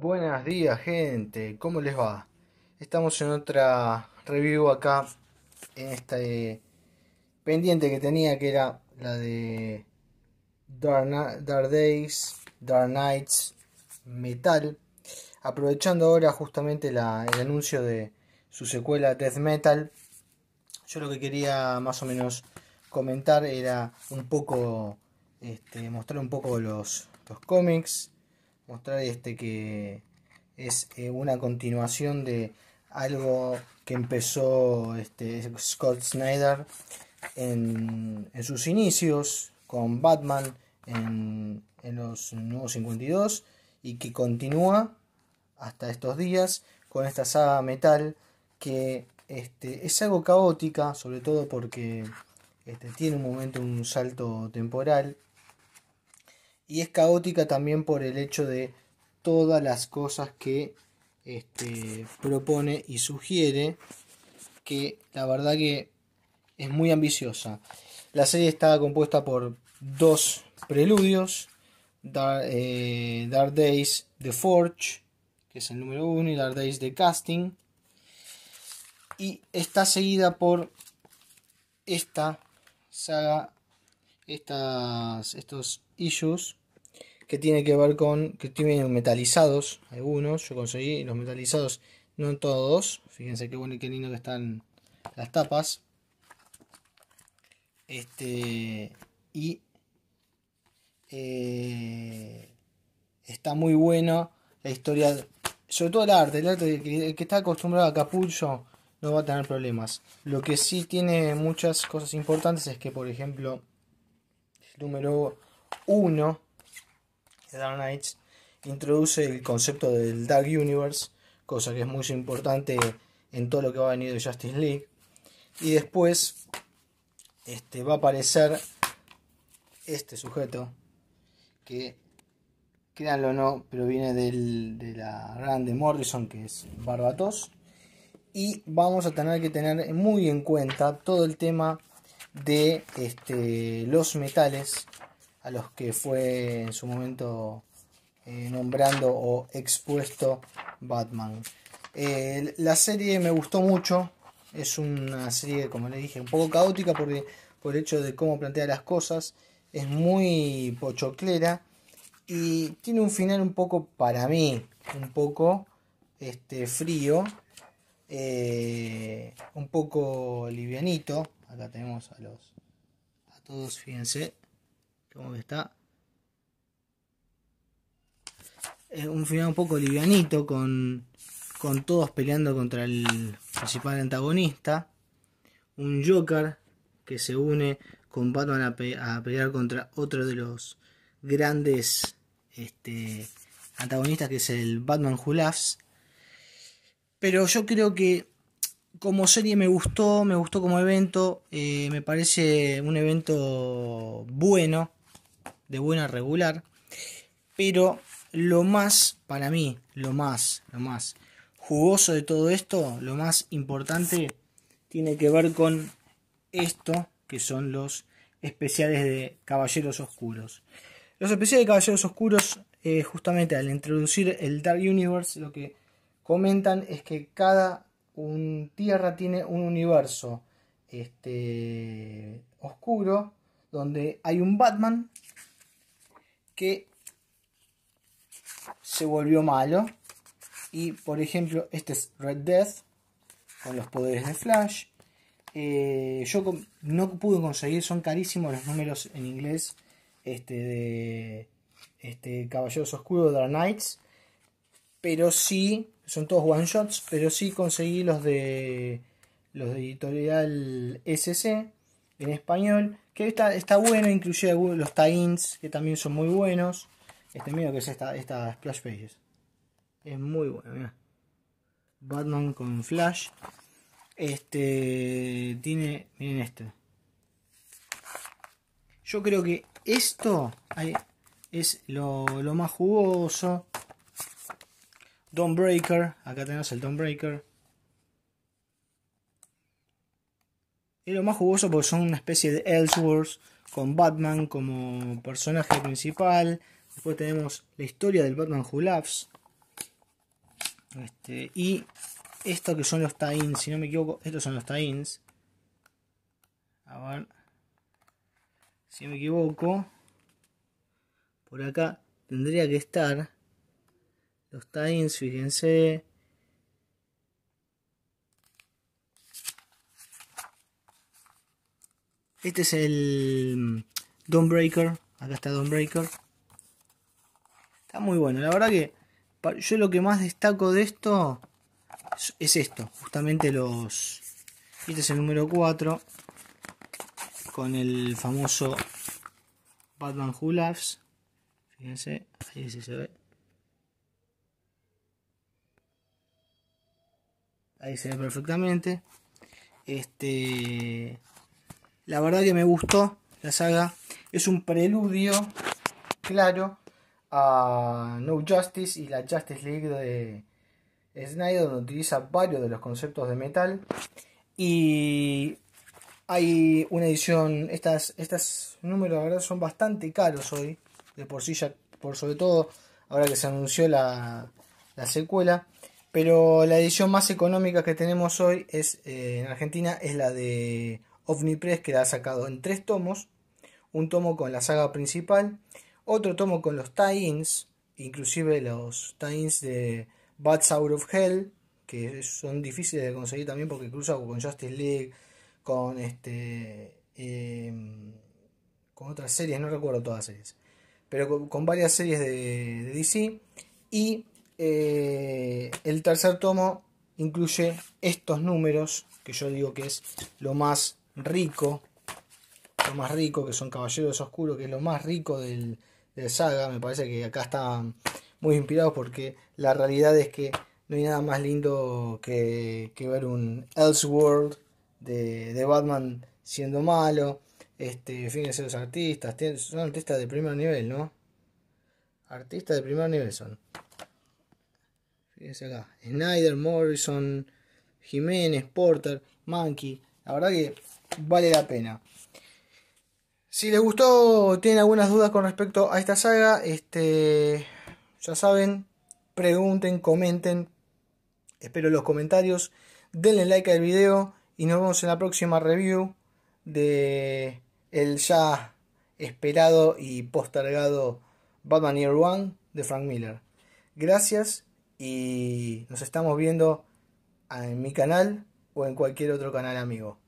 Buenos días gente, ¿cómo les va? Estamos en otra review acá, en esta eh, pendiente que tenía que era la de Dark, Days, Dark Nights, Metal. Aprovechando ahora justamente el anuncio de su secuela Death Metal, yo lo que quería más o menos comentar era un poco, este, mostrar un poco los, los cómics mostrar este que es eh, una continuación de algo que empezó este, Scott Snyder en, sus inicios con Batman en, los nuevos 52 y que continúa hasta estos días con esta saga metal que este, es algo caótica sobre todo porque este, tiene un momento un salto temporal y es caótica también por el hecho de todas las cosas que este, propone y sugiere, que la verdad que es muy ambiciosa. La serie está compuesta por dos preludios, eh, Dark, Days The Forge, que es el número uno, y Dark Days The Casting, y está seguida por esta saga, estas, estos issues que tiene que ver con que tienen metalizados algunos. Yo conseguí los metalizados, no en todos. Fíjense qué bueno y qué lindo que están las tapas. Este y eh, está muy bueno la historia, sobre todo el arte. El arte que, está acostumbrado a capullo no va a tener problemas. Lo que sí tiene muchas cosas importantes es que, por ejemplo, el número 1 Dark introduce el concepto del Dark Universe, cosa que es muy importante en todo lo que va a venir de Justice League. Y después este, va a aparecer este sujeto, que créanlo o no, pero viene de la grande Morrison, que es Barbatos. Y vamos a tener que tener muy en cuenta todo el tema de este, los metales a los que fue en su momento eh, nombrando o expuesto Batman. Eh, la serie me gustó mucho, es una serie, como le dije, un poco caótica por, por el hecho de cómo plantea las cosas, es muy pochoclera y tiene un final un poco, para mí, un poco este, frío, eh, un poco livianito. Acá tenemos a los a todos, fíjense como que está un final un poco livianito con, todos peleando contra el principal antagonista. Un Joker que se une con Batman a, pelear contra otro de los grandes este, antagonistas que es el Batman Who Laughs. Pero yo creo que como serie me gustó, me gustó como evento, eh, me parece un evento bueno de buena regular. Pero lo más, para mí, lo más, lo más jugoso de todo esto, lo más importante, tiene que ver con esto, que son los especiales de Caballeros Oscuros. Los especiales de Caballeros Oscuros, eh, justamente al introducir el Dark Universe, lo que comentan es que cada un tierra tiene un universo este, oscuro, donde hay un Batman que se volvió malo. Y por ejemplo, este es Red Death con los poderes de Flash. Eh, yo no pude conseguir, son carísimos los números en inglés este, de este, Caballeros Oscuros, Dark Knights. Pero sí, son todos one shots, pero sí conseguí los de los de editorial SC en español, que está, está bueno, incluye los tie que también son muy buenos. Este mío que es esta, esta Splash Pages. Es muy bueno, mira. Batman con Flash. Este tiene, miren este. Yo creo que esto es lo, lo más jugoso. Dawnbreaker, acá tenemos el Dawnbreaker. Y lo más jugoso porque son una especie de Ellsworth con Batman como personaje principal. Después tenemos la historia del Batman Who Loves. Este, y esto que son los tie si no me equivoco, estos son los tie A ver. Si me equivoco. Por acá tendría que estar. Los tie fíjense. Este es el mm, Dawnbreaker. Acá está Dawnbreaker. Está muy bueno. La verdad que yo lo que más destaco de esto es esto. Justamente los... Este es el número 4. Con el famoso Batman Who Laughs. Fíjense, ahí se ve. Ahí se ve perfectamente. Este la verdad que me gustó la saga. Es un preludio claro a No Justice y la Justice League de Snyder, donde utiliza varios de los conceptos de metal. Y hay una edición, estas, estas números verdad son bastante caros hoy, de por sí ya, por sobre todo ahora que se anunció la, secuela. Pero la edición más económica que tenemos hoy es eh, en Argentina es la de Omnipress que la ha sacado en tres tomos, un tomo con la saga principal, otro tomo con los tie-ins, inclusive los tie-ins de Bats Out of Hell, que son difíciles de conseguir también porque incluso con Justice League, con este em, con otras series, no recuerdo todas series, pero con, varias series de, DC. Y eh, el tercer tomo incluye estos números, que yo digo que es lo más rico, lo más rico, que son Caballeros Oscuros, que es lo más rico del, la saga. Me parece que acá están muy inspirados porque la realidad es que no hay nada más lindo que, ver un Elseworld de, de Batman siendo malo. Este, fíjense los artistas, son artistas de primer nivel, ¿no? Artistas de primer nivel son. Fíjense acá, Snyder, Morrison, Jiménez, Porter, Monkey. La verdad que vale la pena. Si les gustó o tienen algunas dudas con respecto a esta saga, este, ya saben, pregunten, comenten, espero los comentarios, denle like al video y nos vemos en la próxima review de el ya esperado y postergado Batman Year One de Frank Miller. Gracias y nos estamos viendo en mi canal o en cualquier otro canal amigo.